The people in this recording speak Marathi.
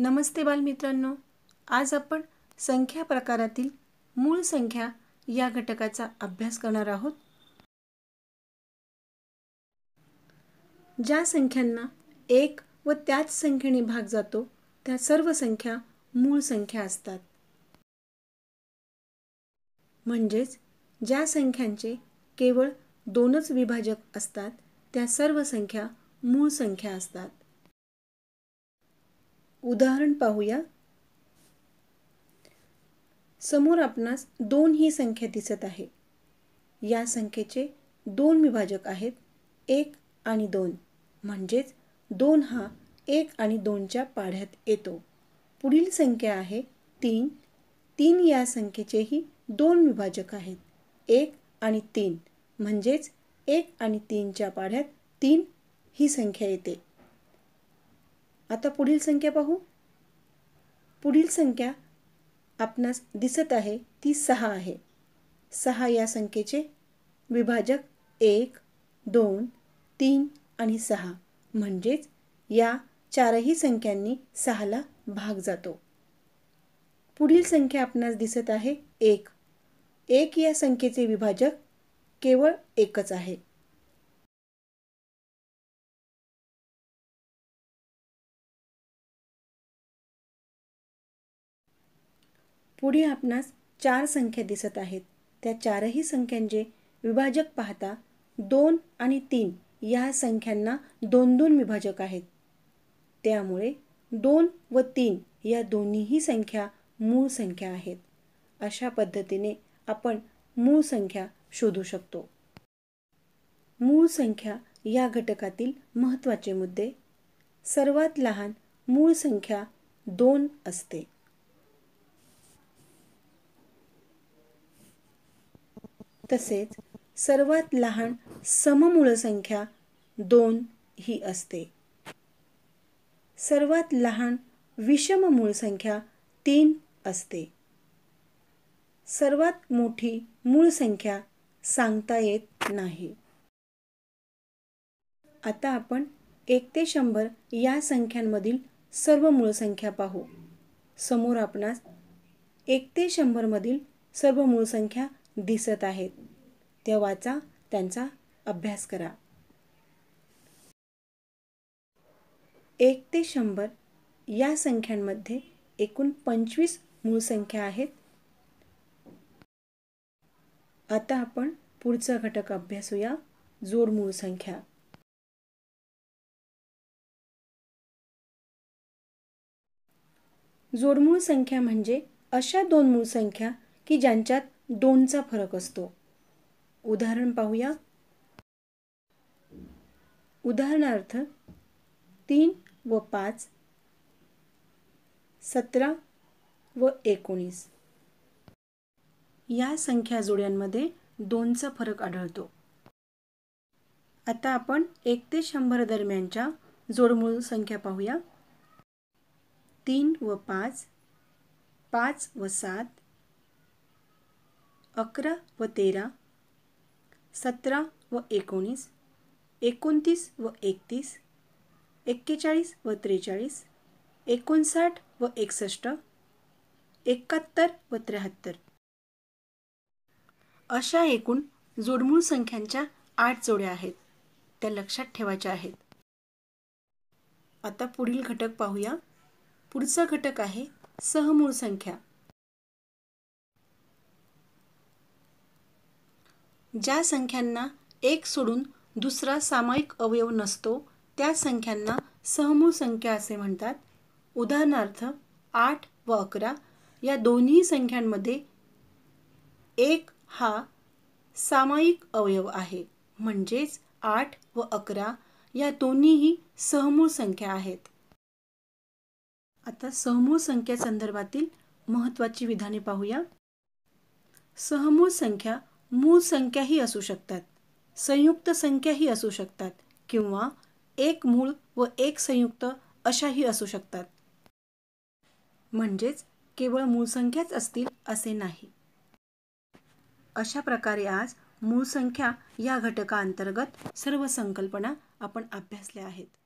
नमस्ते बालमित्रांनो आज आपण संख्या प्रकारातील मूळ संख्या या घटकाचा अभ्यास करणार आहोत ज्या संख्यांना एक व त्याच संख्येने भाग जातो त्या सर्व संख्या मूळ संख्या असतात म्हणजेच ज्या संख्यांचे केवळ दोनच विभाजक असतात त्या सर्व संख्या मूळ संख्या असतात उदाहरण पाहूया समोर आपणास दोन ही संख्या दिसत आहे या संख्येचे दोन विभाजक आहेत एक आणि दोन म्हणजेच दोन हा एक आणि दोनच्या पाढ्यात येतो पुढील संख्या आहे तीन तीन या संख्येचेही दोन विभाजक आहेत एक आणि तीन म्हणजेच एक आणि तीनच्या पाढ्यात तीन ही संख्या येते आता पुढील संख्या पाहू पुढील संख्या आपणास दिसत आहे ती सहा आहे सहा या संख्येचे विभाजक एक दोन तीन आणि सहा म्हणजेच या चारही संख्यांनी सहाला भाग जातो पुढील संख्या आपणास दिसत आहे एक एक या संख्येचे विभाजक केवळ एकच आहे पुढे आपणास चार संख्या दिसत आहेत त्या चारही संख्यांचे विभाजक पाहता दोन आणि तीन या संख्यांना दोन दोन विभाजक आहेत त्यामुळे दोन व तीन या दोन्हीही संख्या मूळ संख्या आहेत अशा पद्धतीने आपण मूळ संख्या शोधू शकतो मूळ संख्या या घटकातील महत्त्वाचे मुद्दे सर्वात लहान मूळ संख्या दोन असते तसेच सर्वात लहान सममूळ संख्या दोन ही असते सर्वात लहान विषम मूळ संख्या तीन असते सर्वात मोठी मूळ संख्या सांगता येत नाही आता आपण एक ते शंभर या संख्यांमधील सर्व मूळ संख्या पाहू समोर आपणास एक ते शंभरमधील सर्व मूळ संख्या दिसत आहेत त्या वाचा त्यांचा अभ्यास करा एक ते शंभर या संख्यांमध्ये एकूण पंचवीस मूळ संख्या आहेत आता आपण पुढचा घटक अभ्यासूया जोडमूळ संख्या जोडमूळ संख्या म्हणजे अशा दोन मूळ संख्या की ज्यांच्यात दोनचा फरक असतो उदाहरण पाहूया उदाहरणार्थ तीन व पाच सतरा व एकोणीस या संख्या जोड्यांमध्ये दोनचा फरक आढळतो आता आपण एक ते शंभर दरम्यानच्या जोडमूळ संख्या पाहूया तीन व पाच पाच व सात अकरा व तेरा सतरा व एकोणीस एकोणतीस व एकतीस एक्केचाळीस व त्रेचाळीस एकोणसाठ व एकसष्ट एकाहत्तर व त्र्याहत्तर अशा एकूण जोडमूळ संख्यांच्या आठ जोड्या आहेत त्या लक्षात ठेवायच्या आहेत आता पुढील घटक पाहूया पुढचा घटक आहे सहमूळ संख्या ज्या संख्यांना एक सोडून दुसरा सामायिक अवयव नसतो त्या संख्यांना सहमूळ संख्या असे म्हणतात उदाहरणार्थ आठ व अकरा या दोन्ही संख्यांमध्ये एक हा सामायिक अवयव आहे म्हणजेच आठ व अकरा या दोन्हीही सहमूळ संख्या आहेत आता सहमूळ संख्या संदर्भातील महत्त्वाची विधाने पाहूया सहमूळ संख्या मूळ संख्याही असू शकतात संयुक्त संख्याही असू शकतात किंवा एक मूळ व एक संयुक्त अशाही असू शकतात म्हणजेच केवळ मूळ संख्याच असतील असे नाही अशा प्रकारे आज मूळ संख्या या घटकाअंतर्गत सर्व संकल्पना आपण अभ्यासल्या आहेत